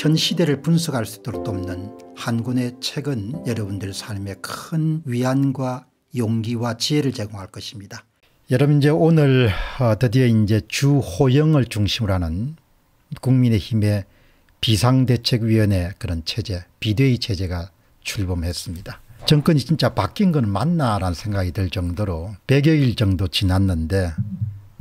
현 시대를 분석할 수 있도록 돕는 한 권의 책은 여러분들 삶에 큰 위안과 용기와 지혜를 제공할 것입니다. 여러분 이제 오늘 어, 드디어 이제 주호영을 중심으로 하는 국민의힘의 비상대책위원회 그런 체제 비대위 체제가 출범했습니다. 정권이 진짜 바뀐 건 맞나라는 생각이 들 정도로 100여일 정도 지났는데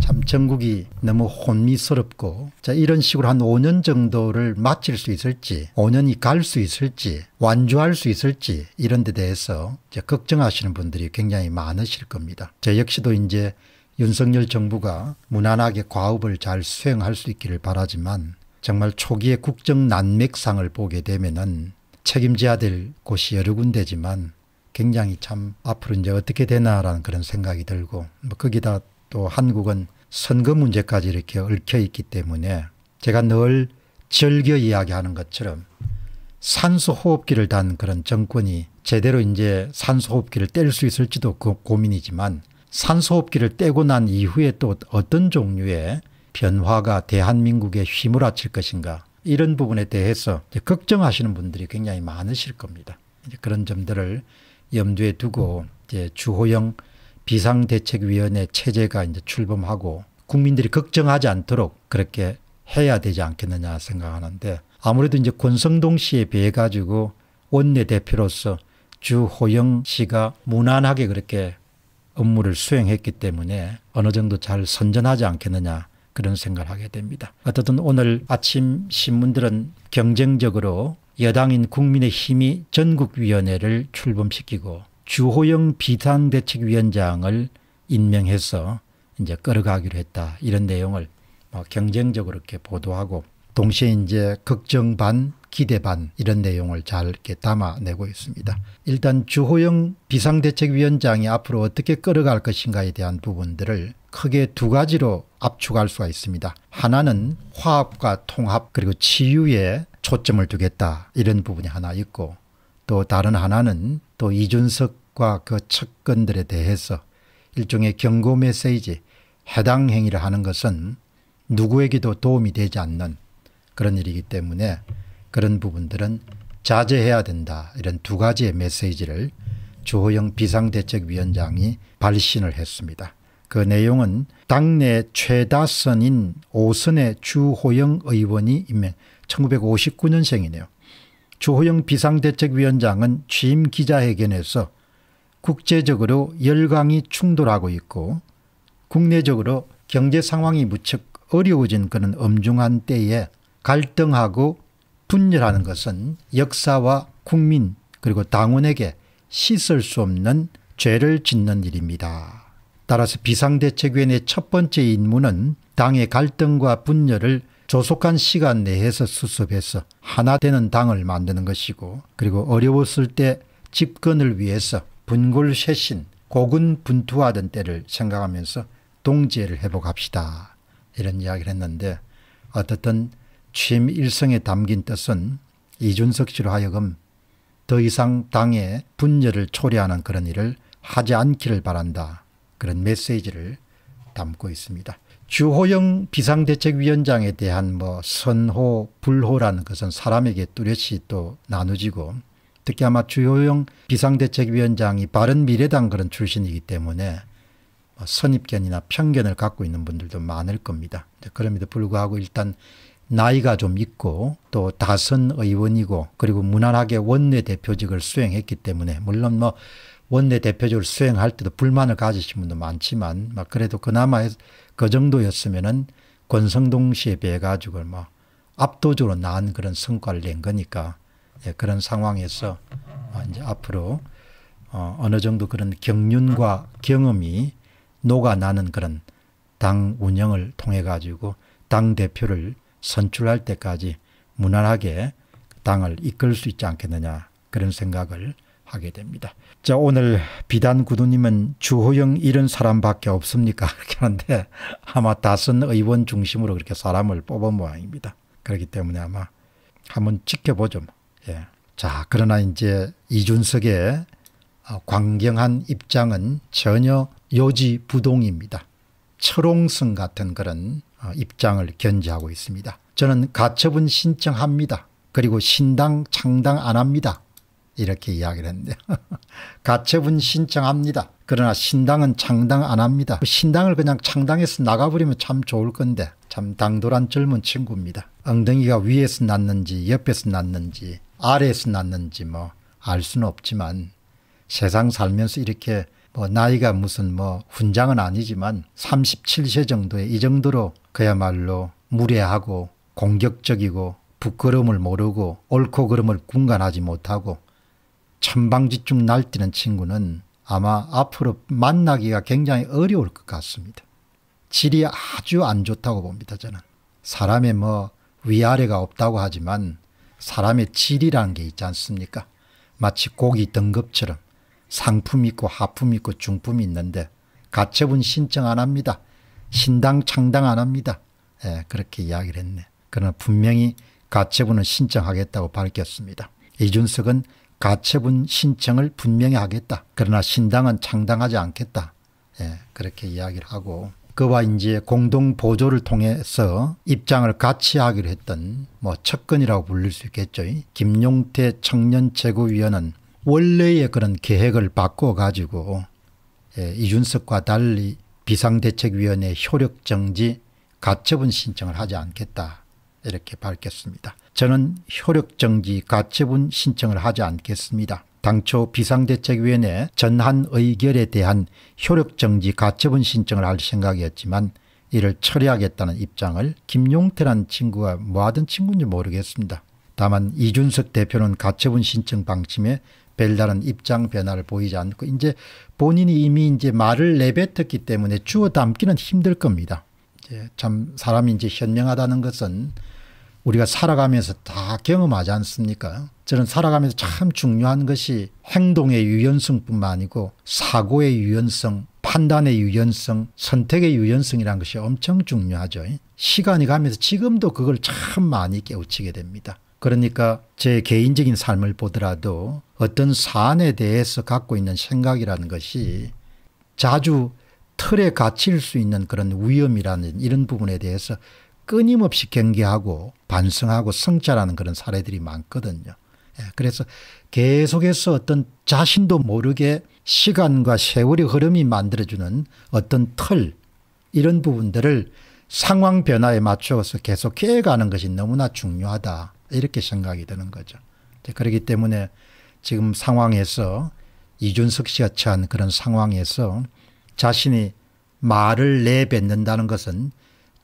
참 전국이 너무 혼미스럽고 자 이런 식으로 한 5년 정도를 마칠 수 있을지 5년이 갈 수 있을지 완주할 수 있을지 이런 데 대해서 걱정하시는 분들이 굉장히 많으실 겁니다. 저 역시도 이제 윤석열 정부가 무난하게 과업을 잘 수행할 수 있기를 바라지만 정말 초기의 국정 난맥상을 보게 되면은 책임져야 될 곳이 여러 군데지만 굉장히 참 앞으로 이제 어떻게 되나라는 그런 생각이 들고 뭐 거기다 또 한국은 선거 문제까지 이렇게 얽혀 있기 때문에 제가 늘즐겨 이야기하는 것처럼 산소 호흡기를 단 그런 정권이 제대로 이제 산소 호흡기를 뗄 수 있을지도 그 고민이지만 산소 호흡기를 떼고 난 이후에 또 어떤 종류의 변화가 대한민국에휘몰 아칠 것인가 이런 부분에 대해서 걱정하시는 분들이 굉장히 많으실 겁니다. 그런 점들을 염두에 두고 이제 주호영 비상대책위원회 체제가 이제 출범하고 국민들이 걱정하지 않도록 그렇게 해야 되지 않겠느냐 생각하는데 아무래도 이제 권성동 씨에 비해 가지고 원내대표로서 주호영 씨가 무난하게 그렇게 업무를 수행했기 때문에 어느 정도 잘 선전하지 않겠느냐 그런 생각을 하게 됩니다. 어쨌든 오늘 아침 신문들은 경쟁적으로 여당인 국민의힘이 전국위원회를 출범시키고 주호영 비상대책위원장을 임명해서 이제 끌어가기로 했다. 이런 내용을 뭐 경쟁적으로 이렇게 보도하고 동시에 이제 걱정 반 기대 반 이런 내용을 잘 이렇게 담아내고 있습니다. 일단 주호영 비상대책위원장이 앞으로 어떻게 끌어갈 것인가에 대한 부분들을 크게 두 가지로 압축할 수가 있습니다. 하나는 화합과 통합 그리고 치유에 초점을 두겠다 이런 부분이 하나 있고 또 다른 하나는 또 이준석과 그 측근들에 대해서 일종의 경고 메시지 해당 행위를 하는 것은 누구에게도 도움이 되지 않는 그런 일이기 때문에 그런 부분들은 자제해야 된다 이런 두 가지의 메시지를 주호영 비상대책위원장이 발신을 했습니다. 그 내용은 당내 최다선인 5선의 주호영 의원이 임명 1959년생이네요. 주호영 비상대책위원장은 취임 기자회견에서 국제적으로 열강이 충돌하고 있고 국내적으로 경제 상황이 무척 어려워진 그런 엄중한 때에 갈등하고 분열하는 것은 역사와 국민 그리고 당원에게 씻을 수 없는 죄를 짓는 일입니다. 따라서 비상대책위원회 첫 번째 임무는 당의 갈등과 분열을 조속한 시간 내에서 수습해서 하나 되는 당을 만드는 것이고 그리고 어려웠을 때 집권을 위해서 분골쇄신 고군 분투하던 때를 생각하면서 동지를 회복합시다 이런 이야기를 했는데 어떻든 취임 일성에 담긴 뜻은 이준석 씨로 하여금 더 이상 당의 분열을 초래하는 그런 일을 하지 않기를 바란다 그런 메시지를 담고 있습니다. 주호영 비상대책위원장에 대한 뭐 선호, 불호라는 것은 사람에게 뚜렷이 또 나누지고 특히 아마 주호영 비상대책위원장이 바른미래당 그런 출신이기 때문에 뭐 선입견이나 편견을 갖고 있는 분들도 많을 겁니다. 그럼에도 불구하고 일단 나이가 좀 있고 또 다선 의원이고 그리고 무난하게 원내대표직을 수행했기 때문에 물론 뭐 원내 대표적으로 수행할 때도 불만을 가지신 분도 많지만 막 그래도 그나마 그 정도였으면은 권성동 씨에 비해 가지고 막 뭐 압도적으로 나은 그런 성과를 낸 거니까 예, 그런 상황에서 어, 이제 앞으로 어, 어느 정도 그런 경륜과 경험이 녹아나는 그런 당 운영을 통해 가지고 당 대표를 선출할 때까지 무난하게 당을 이끌 수 있지 않겠느냐 그런 생각을 하게 됩니다. 자 오늘 비단 구두님은 주호영 이런 사람밖에 없습니까? 그렇게 하는데 아마 다선 의원 중심으로 그렇게 사람을 뽑은 모양입니다. 그렇기 때문에 아마 한번 지켜보죠. 예. 자 그러나 이제 이준석의 어, 광경한 입장은 전혀 요지부동입니다. 철옹성 같은 그런 어, 입장을 견지하고 있습니다. 저는 가처분 신청합니다. 그리고 신당 창당 안 합니다. 이렇게 이야기를 했는데 가처분 신청합니다. 그러나 신당은 창당 안 합니다. 그 신당을 그냥 창당해서 나가버리면 참 좋을 건데 참 당돌한 젊은 친구입니다. 엉덩이가 위에서 났는지 옆에서 났는지 아래에서 났는지 뭐 알 수는 없지만 세상 살면서 이렇게 뭐 나이가 무슨 뭐 훈장은 아니지만 37세 정도에 이 정도로 그야말로 무례하고 공격적이고 부끄러움을 모르고 옳고 그름을 분간하지 못하고 천방지쯤 날뛰는 친구는 아마 앞으로 만나기가 굉장히 어려울 것 같습니다. 질이 아주 안 좋다고 봅니다. 저는. 사람의 뭐 위아래가 없다고 하지만 사람의 질이라는 게 있지 않습니까? 마치 고기 등급처럼 상품 있고 하품 있고 중품이 있는데 가처분 신청 안 합니다. 신당 창당 안 합니다. 예, 그렇게 이야기를 했네. 그러나 분명히 가처분을 신청하겠다고 밝혔습니다. 이준석은 가처분 신청을 분명히 하겠다. 그러나 신당은 창당하지 않겠다. 예, 그렇게 이야기를 하고 그와 이제 공동 보조를 통해서 입장을 같이 하기로 했던 뭐 척근이라고 불릴 수 있겠죠. 김용태 청년 최구위원은 원래의 그런 계획을 바꿔 가지고 예, 이준석과 달리 비상대책위원회 효력정지 가처분 신청을 하지 않겠다. 이렇게 밝혔습니다. 저는 효력정지 가처분 신청을 하지 않겠습니다. 당초 비상대책위원회 전한 의결에 대한 효력정지 가처분 신청을 할 생각이었지만 이를 처리하겠다는 입장을 김용태란 친구가 뭐하던 친구인지 모르겠습니다. 다만 이준석 대표는 가처분 신청 방침에 별다른 입장 변화를 보이지 않고 이제 본인이 이미 이제 말을 내뱉었기 때문에 주워 담기는 힘들 겁니다. 이제 참 사람이 이제 현명하다는 것은 우리가 살아가면서 다 경험하지 않습니까? 저는 살아가면서 참 중요한 것이 행동의 유연성뿐만 아니고 사고의 유연성, 판단의 유연성, 선택의 유연성이라는 것이 엄청 중요하죠. 시간이 가면서 지금도 그걸 참 많이 깨우치게 됩니다. 그러니까 제 개인적인 삶을 보더라도 어떤 사안에 대해서 갖고 있는 생각이라는 것이 자주 틀에 갇힐 수 있는 그런 위험이라는 이런 부분에 대해서 끊임없이 경계하고 반성하고 성찰하는 그런 사례들이 많거든요. 예, 그래서 계속해서 어떤 자신도 모르게 시간과 세월의 흐름이 만들어주는 어떤 털 이런 부분들을 상황 변화에 맞춰서 계속 해가는 것이 너무나 중요하다 이렇게 생각이 드는 거죠. 그렇기 때문에 지금 상황에서 이준석 씨가 처한 그런 상황에서 자신이 말을 내뱉는다는 것은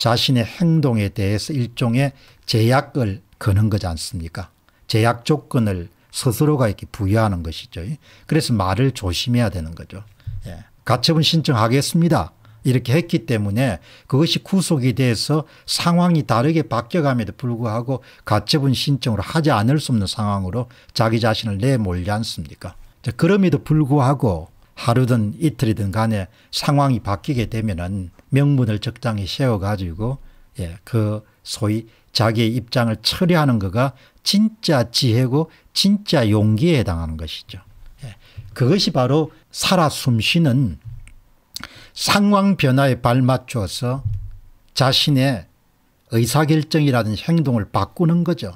자신의 행동에 대해서 일종의 제약을 거는 거지 않습니까? 제약 조건을 스스로가 이렇게 부여하는 것이죠. 그래서 말을 조심해야 되는 거죠. 예. 가처분 신청하겠습니다. 이렇게 했기 때문에 그것이 구속이 돼서 상황이 다르게 바뀌어감에도 불구하고 가처분 신청을 하지 않을 수 없는 상황으로 자기 자신을 내몰지 않습니까? 그럼에도 불구하고 하루든 이틀이든 간에 상황이 바뀌게 되면은 명분을 적당히 세워가지고 예, 그 소위 자기의 입장을 처리하는 거가 진짜 지혜고 진짜 용기에 해당하는 것이죠. 예, 그것이 바로 살아 숨쉬는 상황 변화에 발맞춰서 자신의 의사결정이라든지 행동을 바꾸는 거죠.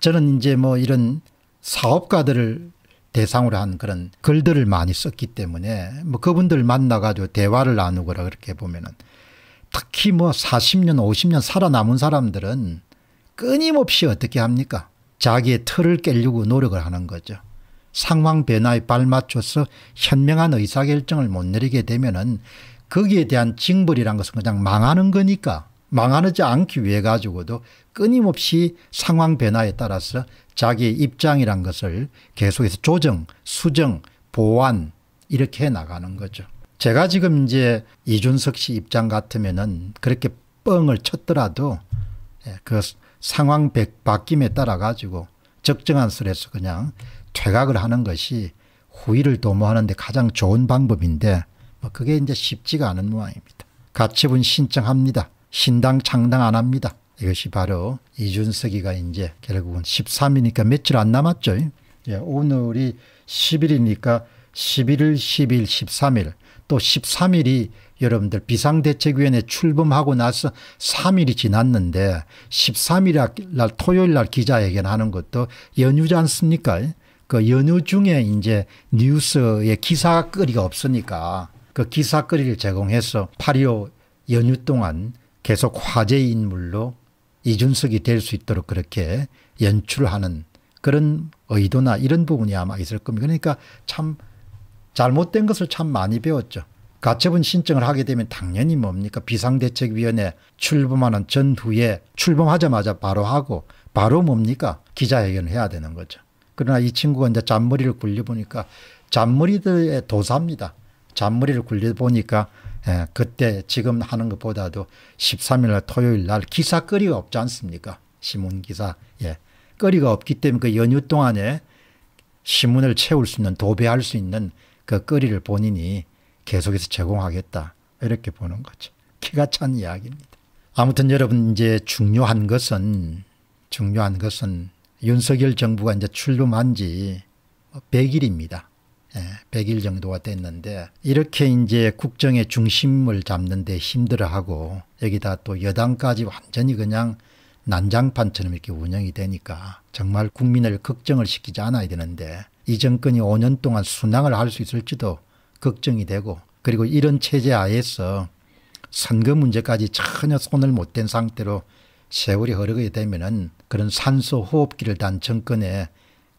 저는 이제 뭐 이런 사업가들을 대상으로 한 그런 글들을 많이 썼기 때문에 뭐 그분들 만나가지고 대화를 나누거라 그렇게 보면은 특히 뭐 40년 50년 살아남은 사람들은 끊임없이 어떻게 합니까 자기의 틀을 깨려고 노력을 하는 거죠. 상황 변화에 발맞춰서 현명한 의사결정을 못 내리게 되면은 거기에 대한 징벌이란 것은 그냥 망하는 거니까 망하지 않기 위해 가지고도 끊임없이 상황 변화에 따라서 자기의 입장이란 것을 계속해서 조정, 수정, 보완 이렇게 해 나가는 거죠. 제가 지금 이제 이준석 씨 입장 같으면은 그렇게 뻥을 쳤더라도 예, 그 상황 바뀜에 따라 가지고 적정한 수에서 그냥 퇴각을 하는 것이 후위를 도모하는데 가장 좋은 방법인데 뭐 그게 이제 쉽지가 않은 모양입니다. 가치분 신청합니다. 신당 창당 안 합니다. 이것이 바로 이준석이가 이제 결국은 13이니까 며칠 안 남았죠. 예, 오늘이 10일이니까 11일, 12일, 13일 또 13일이 여러분들 비상대책위원회 출범하고 나서 3일이 지났는데 13일 날 토요일 날 기자회견하는 것도 연휴지 않습니까? 그 연휴 중에 이제 뉴스에 기사거리가 없으니까 그 기사거리를 제공해서 8.25 연휴 동안 계속 화제 인물로 이준석이 될 수 있도록 그렇게 연출하는 그런 의도나 이런 부분이 아마 있을 겁니다. 그러니까 참 잘못된 것을 참 많이 배웠죠. 가처분 신청을 하게 되면 당연히 뭡니까 비상대책위원회 출범하는 전후에 출범하자마자 바로 하고 바로 뭡니까 기자회견을 해야 되는 거죠. 그러나 이 친구가 이제 잔머리를 굴려보니까 잔머리들의 도사입니다. 잔머리를 굴려보니까 예, 그때 지금 하는 것보다도 13일 토요일 날 기사거리가 없지 않습니까? 신문 기사. 예. 거리가 없기 때문에 그 연휴 동안에 신문을 채울 수 있는 도배할 수 있는 그 거리를 본인이 계속해서 제공하겠다. 이렇게 보는 거죠. 기가 찬 이야기입니다. 아무튼 여러분 이제 중요한 것은 중요한 것은 윤석열 정부가 이제 출범한 지 100일입니다. 뭐 100일 예, 정도가 됐는데 이렇게 이제 국정의 중심을 잡는데 힘들어하고 여기다 또 여당까지 완전히 그냥 난장판처럼 이렇게 운영이 되니까 정말 국민을 걱정을 시키지 않아야 되는데 이 정권이 5년 동안 순항을 할 수 있을지도 걱정이 되고 그리고 이런 체제 하에서 선거 문제까지 전혀 손을 못 댄 상태로 세월이 흐르게 되면은 그런 산소 호흡기를 단 정권에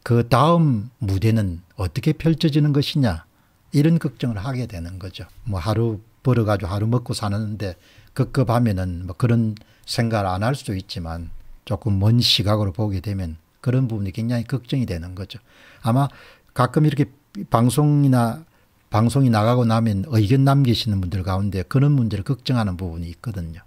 그 다음 무대는 어떻게 펼쳐지는 것이냐 이런 걱정을 하게 되는 거죠. 뭐 하루 벌어가지고 하루 먹고 사는데 급급하면은 뭐 그런 생각을 안 할 수도 있지만 조금 먼 시각으로 보게 되면 그런 부분이 굉장히 걱정이 되는 거죠. 아마 가끔 이렇게 방송이나 방송이 나가고 나면 의견 남기시는 분들 가운데 그런 문제를 걱정하는 부분이 있거든요.